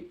great